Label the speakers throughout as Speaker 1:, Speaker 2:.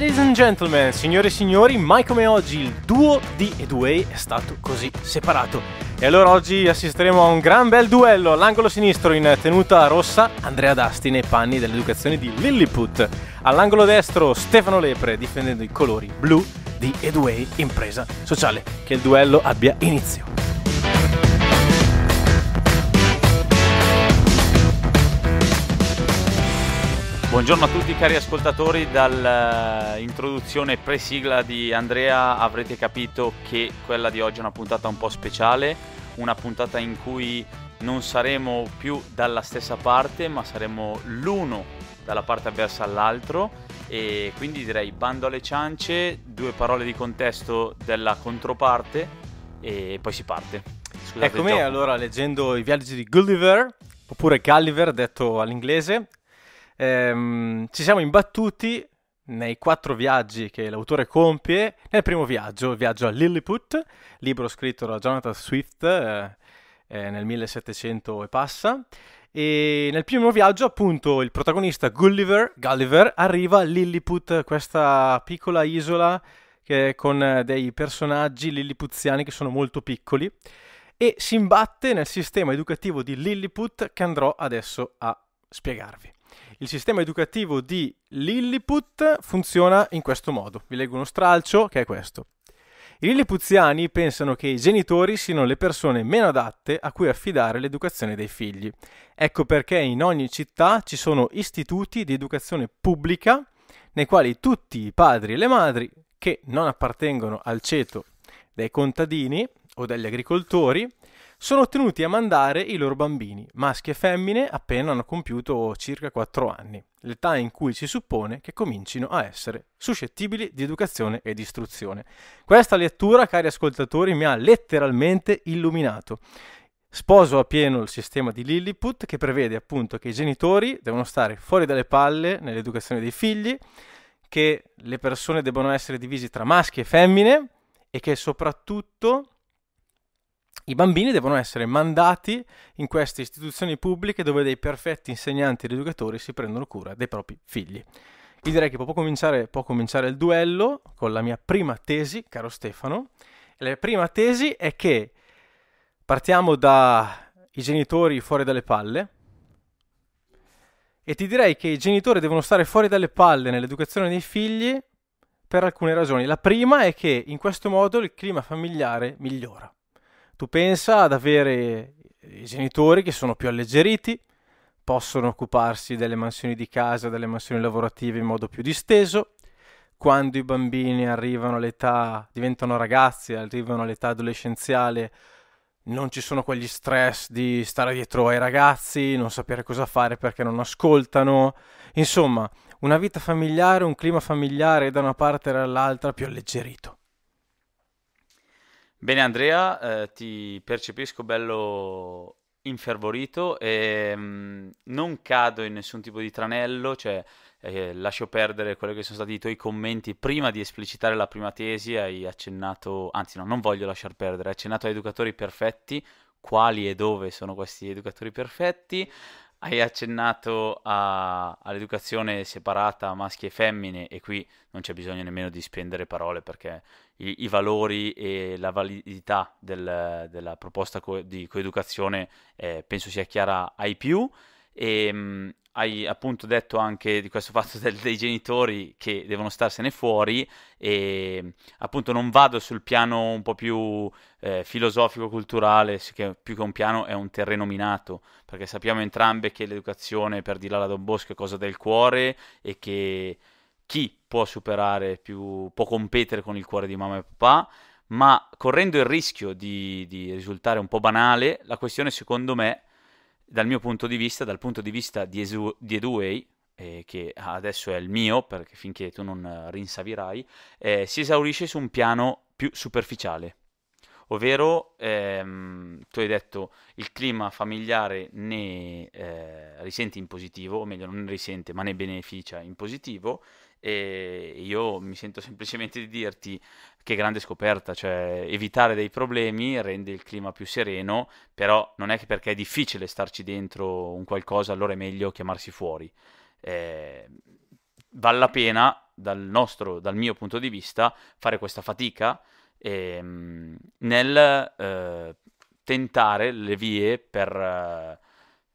Speaker 1: Ladies and gentlemen, signore e signori, mai come oggi il duo di Edway è stato così separato. E allora oggi assisteremo a un gran bel duello all'angolo sinistro in tenuta rossa Andrea Dasti nei panni dell'educazione di Lilliput, all'angolo destro Stefano Lepre difendendo i colori blu di Edway Impresa Sociale. Che il duello abbia inizio.
Speaker 2: Buongiorno a tutti cari ascoltatori, dall'introduzione eh, pre-sigla di Andrea avrete capito che quella di oggi è una puntata un po' speciale, una puntata in cui non saremo più dalla stessa parte ma saremo l'uno dalla parte avversa all'altro e quindi direi bando alle ciance, due parole di contesto della controparte e poi si parte. Scusate Eccomi allora
Speaker 1: leggendo i viaggi di Gulliver oppure Gulliver detto all'inglese ehm, ci siamo imbattuti nei quattro viaggi che l'autore compie. Nel primo viaggio, il viaggio a Lilliput, libro scritto da Jonathan Swift eh, eh, nel 1700 e passa. E nel primo viaggio, appunto, il protagonista Gulliver, Gulliver arriva a Lilliput, questa piccola isola che, con eh, dei personaggi lillipuziani che sono molto piccoli, e si imbatte nel sistema educativo di Lilliput che andrò adesso a spiegarvi. Il sistema educativo di Lilliput funziona in questo modo. Vi leggo uno stralcio che è questo. I lillipuziani pensano che i genitori siano le persone meno adatte a cui affidare l'educazione dei figli. Ecco perché in ogni città ci sono istituti di educazione pubblica nei quali tutti i padri e le madri che non appartengono al ceto dei contadini o degli agricoltori sono tenuti a mandare i loro bambini, maschi e femmine, appena hanno compiuto circa 4 anni, l'età in cui si suppone che comincino a essere suscettibili di educazione e di istruzione. Questa lettura, cari ascoltatori, mi ha letteralmente illuminato. Sposo appieno il sistema di Lilliput che prevede appunto che i genitori devono stare fuori dalle palle nell'educazione dei figli, che le persone debbano essere divise tra maschi e femmine e che soprattutto i bambini devono essere mandati in queste istituzioni pubbliche dove dei perfetti insegnanti ed educatori si prendono cura dei propri figli. Io direi che può cominciare, può cominciare il duello con la mia prima tesi, caro Stefano. La prima tesi è che partiamo dai genitori fuori dalle palle e ti direi che i genitori devono stare fuori dalle palle nell'educazione dei figli per alcune ragioni. La prima è che in questo modo il clima familiare migliora. Tu pensa ad avere i genitori che sono più alleggeriti, possono occuparsi delle mansioni di casa, delle mansioni lavorative in modo più disteso. Quando i bambini arrivano all'età, diventano ragazzi, arrivano all'età adolescenziale, non ci sono quegli stress di stare dietro ai ragazzi, non sapere cosa fare perché non ascoltano. Insomma, una vita familiare, un clima familiare da una parte dall'altra più alleggerito.
Speaker 2: Bene Andrea, eh, ti percepisco bello infervorito e mh, mm, non cado in nessun tipo di tranello, cioè eh, lascio perdere quelli che sono stati i tuoi commenti prima di esplicitare la prima tesi, hai accennato, anzi no, non voglio lasciar perdere, hai accennato a educatori perfetti, quali e dove sono questi educatori perfetti, hai accennato a- all'educazione separata maschi e femmine e qui non c'è bisogno nemmeno di spendere parole perché i, i valori e la validità del- della proposta co- di coeducazione eh, penso sia chiara ai più. E ehm, mh, hai appunto detto anche di questo fatto del, dei genitori che devono starsene fuori e ehm, appunto non vado sul piano un po' più eh, filosofico-culturale, che più che un piano è un terreno minato, perché sappiamo entrambe che l'educazione, per dirla la Don Bosco, è cosa del cuore e che chi può superare più, può competere con il cuore di mamma e papà, ma correndo il rischio di, di risultare un po' banale, la questione secondo me è dal mio punto di vista, dal punto di vista di, Esu- di Eduway, eh, che adesso è il mio, perché finché tu non eh, rinsavirai, eh, si esaurisce su un piano più superficiale. Ovvero, ehm, tu hai detto, il clima familiare ne eh, risente in positivo, o meglio non risente ma ne beneficia in positivo e io mi sento semplicemente di dirti che grande scoperta, cioè evitare dei problemi rende il clima più sereno, però non è che perché è difficile starci dentro un qualcosa allora è meglio chiamarsi fuori. Eh, vale la pena dal, nostro, dal mio punto di vista fare questa fatica ehm, nel eh, tentare le vie per... Eh,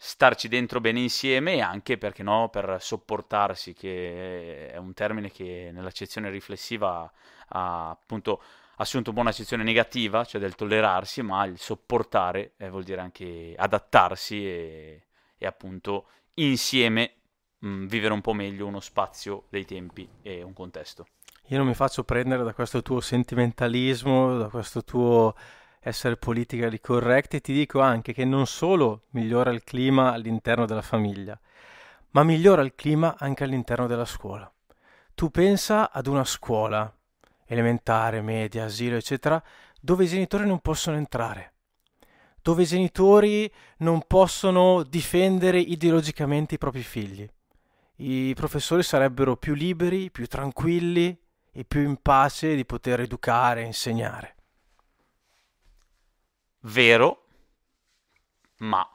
Speaker 2: starci dentro bene insieme e anche, perché no, per sopportarsi, che è un termine che nell'accezione riflessiva ha appunto assunto un po' un'accezione negativa, cioè del tollerarsi, ma il sopportare eh, vuol dire anche adattarsi e, e appunto insieme mh, mm, vivere un po' meglio uno spazio, dei tempi e un contesto.
Speaker 1: Io non mi faccio prendere da questo tuo sentimentalismo, da questo tuo essere politically correct e ti dico anche che non solo migliora il clima all'interno della famiglia, ma migliora il clima anche all'interno della scuola. Tu pensa ad una scuola, elementare, media, asilo, eccetera, dove i genitori non possono entrare, dove i genitori non possono difendere ideologicamente i propri figli. I professori sarebbero più liberi, più tranquilli e più in pace di poter educare e insegnare
Speaker 2: vero, ma,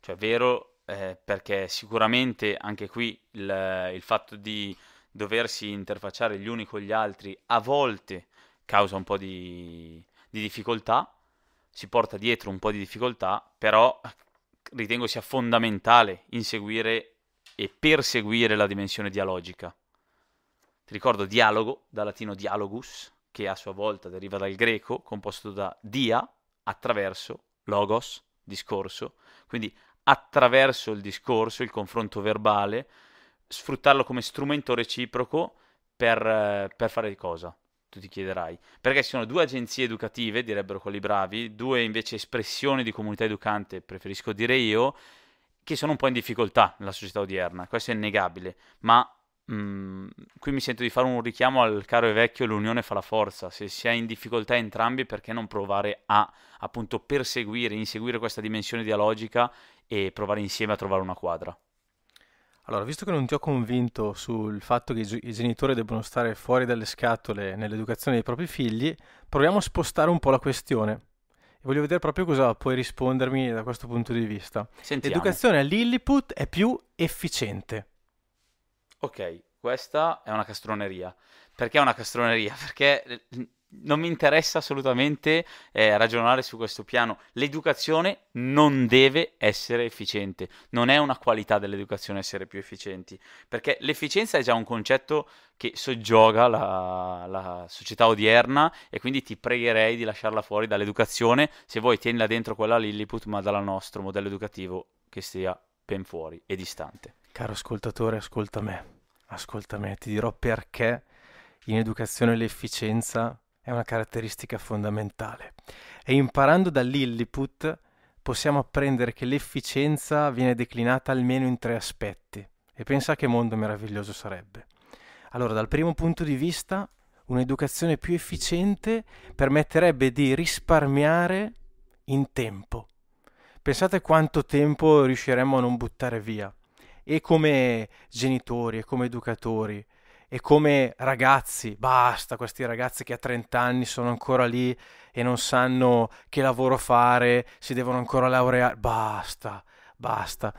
Speaker 2: cioè vero eh, perché sicuramente anche qui il, il, fatto di doversi interfacciare gli uni con gli altri a volte causa un po' di, di difficoltà, si porta dietro un po' di difficoltà, però ritengo sia fondamentale inseguire e perseguire la dimensione dialogica. Ti ricordo dialogo, dal latino dialogus, che a sua volta deriva dal greco, composto da dia, attraverso, logos, discorso. Quindi attraverso il discorso, il confronto verbale, sfruttarlo come strumento reciproco per, eh, per fare cosa? Tu ti chiederai. Perché ci sono due agenzie educative, direbbero quelli bravi, due invece espressioni di comunità educante, preferisco dire io, che sono un po' in difficoltà nella società odierna, questo è innegabile, ma Mm, qui mi sento di fare un richiamo al caro e vecchio, l'unione fa la forza, se si è in difficoltà entrambi perché non provare a appunto perseguire, inseguire questa dimensione dialogica e provare insieme a trovare una quadra?
Speaker 1: Allora, visto che non ti ho convinto sul fatto che i genitori debbano stare fuori dalle scatole nell'educazione dei propri figli, proviamo a spostare un po' la questione. E voglio vedere proprio cosa puoi rispondermi da questo punto di vista. Sentiamo. L'educazione a Lilliput è più efficiente
Speaker 2: ok, questa è una castroneria. Perché è una castroneria? Perché eh, non mi interessa assolutamente eh, ragionare su questo piano. L'educazione non deve essere efficiente, non è una qualità dell'educazione essere più efficienti, perché l'efficienza è già un concetto che soggioga la, la società odierna e quindi ti pregherei di lasciarla fuori dall'educazione, se vuoi tienila dentro quella Lilliput, ma dal nostro modello educativo che sia ben fuori e distante.
Speaker 1: Caro ascoltatore, ascolta me, ascolta me, ti dirò perché in educazione l'efficienza è una caratteristica fondamentale. E imparando da Lilliput possiamo apprendere che l'efficienza viene declinata almeno in tre aspetti. E pensa che mondo meraviglioso sarebbe. Allora, dal primo punto di vista, un'educazione più efficiente permetterebbe di risparmiare in tempo. Pensate quanto tempo riusciremmo a non buttare via e come genitori, e come educatori, e come ragazzi. Basta questi ragazzi che a 30 anni sono ancora lì e non sanno che lavoro fare, si devono ancora laureare. Basta, basta.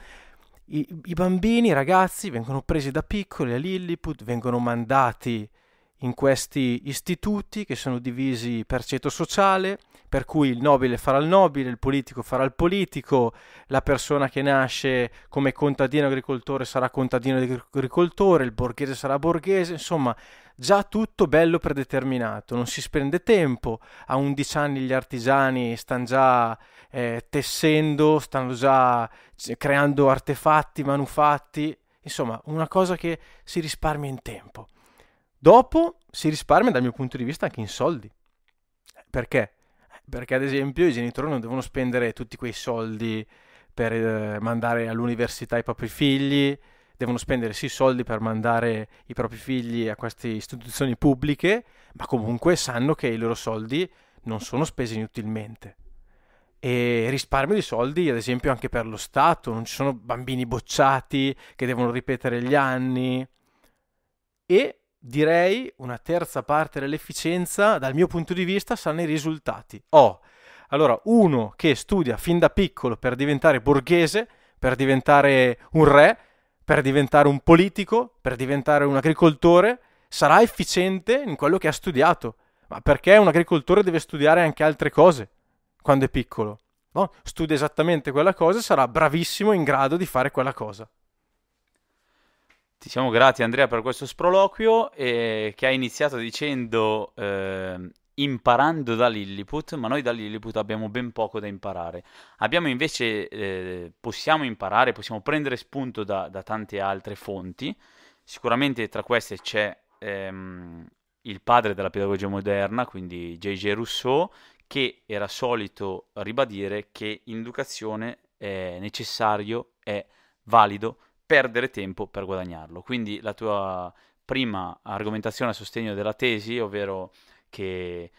Speaker 1: I, i bambini, i ragazzi vengono presi da piccoli a Lilliput, vengono mandati in questi istituti che sono divisi per ceto sociale, per cui il nobile farà il nobile, il politico farà il politico, la persona che nasce come contadino agricoltore sarà contadino agricoltore, il borghese sarà borghese, insomma già tutto bello predeterminato, non si spende tempo, a 11 anni gli artigiani stanno già eh, tessendo, stanno già cioè, creando artefatti, manufatti, insomma una cosa che si risparmia in tempo. Dopo si risparmia dal mio punto di vista anche in soldi. Perché? Perché ad esempio i genitori non devono spendere tutti quei soldi per eh, mandare all'università i propri figli, devono spendere sì soldi per mandare i propri figli a queste istituzioni pubbliche, ma comunque sanno che i loro soldi non sono spesi inutilmente. E risparmio di soldi, ad esempio, anche per lo Stato, non ci sono bambini bocciati che devono ripetere gli anni. E direi una terza parte dell'efficienza, dal mio punto di vista, sono i risultati. Oh, allora, uno che studia fin da piccolo per diventare borghese, per diventare un re, per diventare un politico, per diventare un agricoltore, sarà efficiente in quello che ha studiato. Ma perché un agricoltore deve studiare anche altre cose
Speaker 2: quando è piccolo?
Speaker 1: No? Studia esattamente quella cosa e sarà bravissimo in grado di fare quella cosa.
Speaker 2: Ti siamo grati Andrea per questo sproloquio eh, che ha iniziato dicendo eh, imparando da Lilliput, ma noi da Lilliput abbiamo ben poco da imparare. Abbiamo invece, eh, possiamo imparare, possiamo prendere spunto da, da, tante altre fonti, sicuramente tra queste c'è ehm, il padre della pedagogia moderna, quindi J.J. Rousseau, che era solito ribadire che in educazione è necessario, è valido perdere tempo per guadagnarlo. Quindi la tua prima argomentazione a sostegno della tesi, ovvero che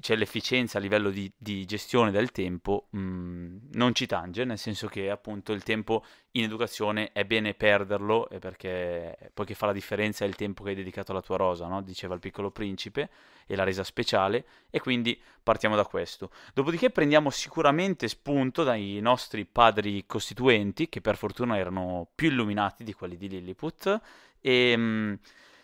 Speaker 2: c'è l'efficienza a livello di, di gestione del tempo, mh, mhmm, non ci tange, nel senso che appunto il tempo in educazione è bene perderlo perché poi che fa la differenza è il tempo che hai dedicato alla tua rosa, no? diceva il piccolo principe, e la resa speciale, e quindi partiamo da questo. Dopodiché prendiamo sicuramente spunto dai nostri padri costituenti, che per fortuna erano più illuminati di quelli di Lilliput, e ehm, mh,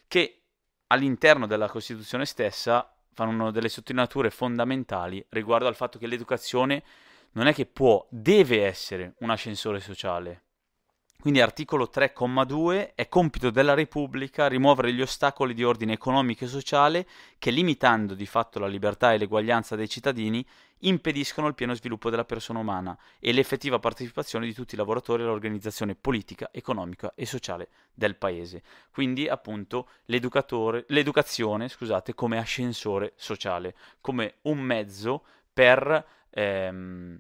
Speaker 2: che all'interno della Costituzione stessa fanno delle sottolineature fondamentali riguardo al fatto che l'educazione non è che può, deve essere un ascensore sociale. Quindi articolo 3,2 è compito della Repubblica rimuovere gli ostacoli di ordine economico e sociale che limitando di fatto la libertà e l'eguaglianza dei cittadini impediscono il pieno sviluppo della persona umana e l'effettiva partecipazione di tutti i lavoratori all'organizzazione politica, economica e sociale del paese. Quindi appunto l'educazione scusate, come ascensore sociale, come un mezzo per ehm,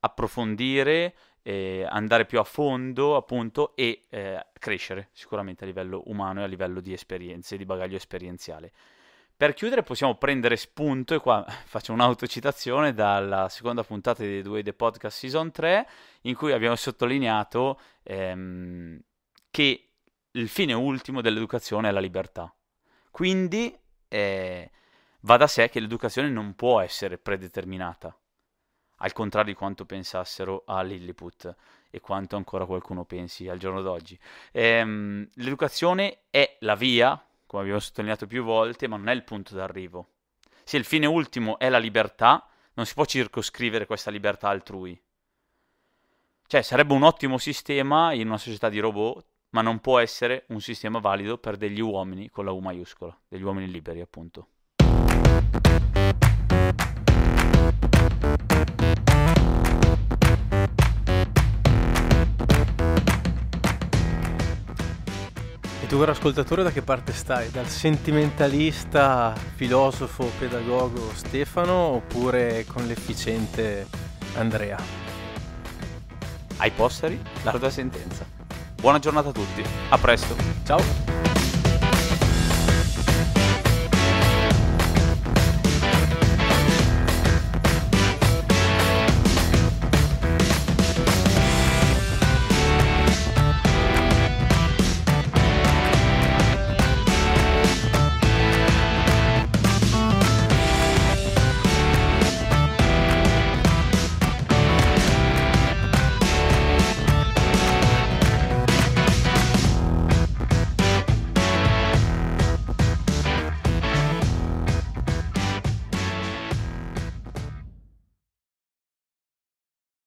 Speaker 2: approfondire, eh, andare più a fondo appunto e eh, crescere sicuramente a livello umano e a livello di esperienze, di bagaglio esperienziale. Per chiudere possiamo prendere spunto, e qua faccio un'autocitazione, dalla seconda puntata di Due The Podcast Season 3, in cui abbiamo sottolineato ehm, che il fine ultimo dell'educazione è la libertà. Quindi eh, va da sé che l'educazione non può essere predeterminata, al contrario di quanto pensassero a Lilliput e quanto ancora qualcuno pensi al giorno d'oggi. Ehm, l'educazione è la via come abbiamo sottolineato più volte, ma non è il punto d'arrivo. Se il fine ultimo è la libertà, non si può circoscrivere questa libertà altrui. Cioè, sarebbe un ottimo sistema in una società di robot, ma non può essere un sistema valido per degli uomini con la U maiuscola, degli uomini liberi, appunto.
Speaker 1: Tu caro ascoltatore da che parte stai? Dal sentimentalista, filosofo, pedagogo Stefano oppure con
Speaker 2: l'efficiente Andrea? Ai posteri, la tua sentenza. Buona giornata a tutti, a presto. Ciao!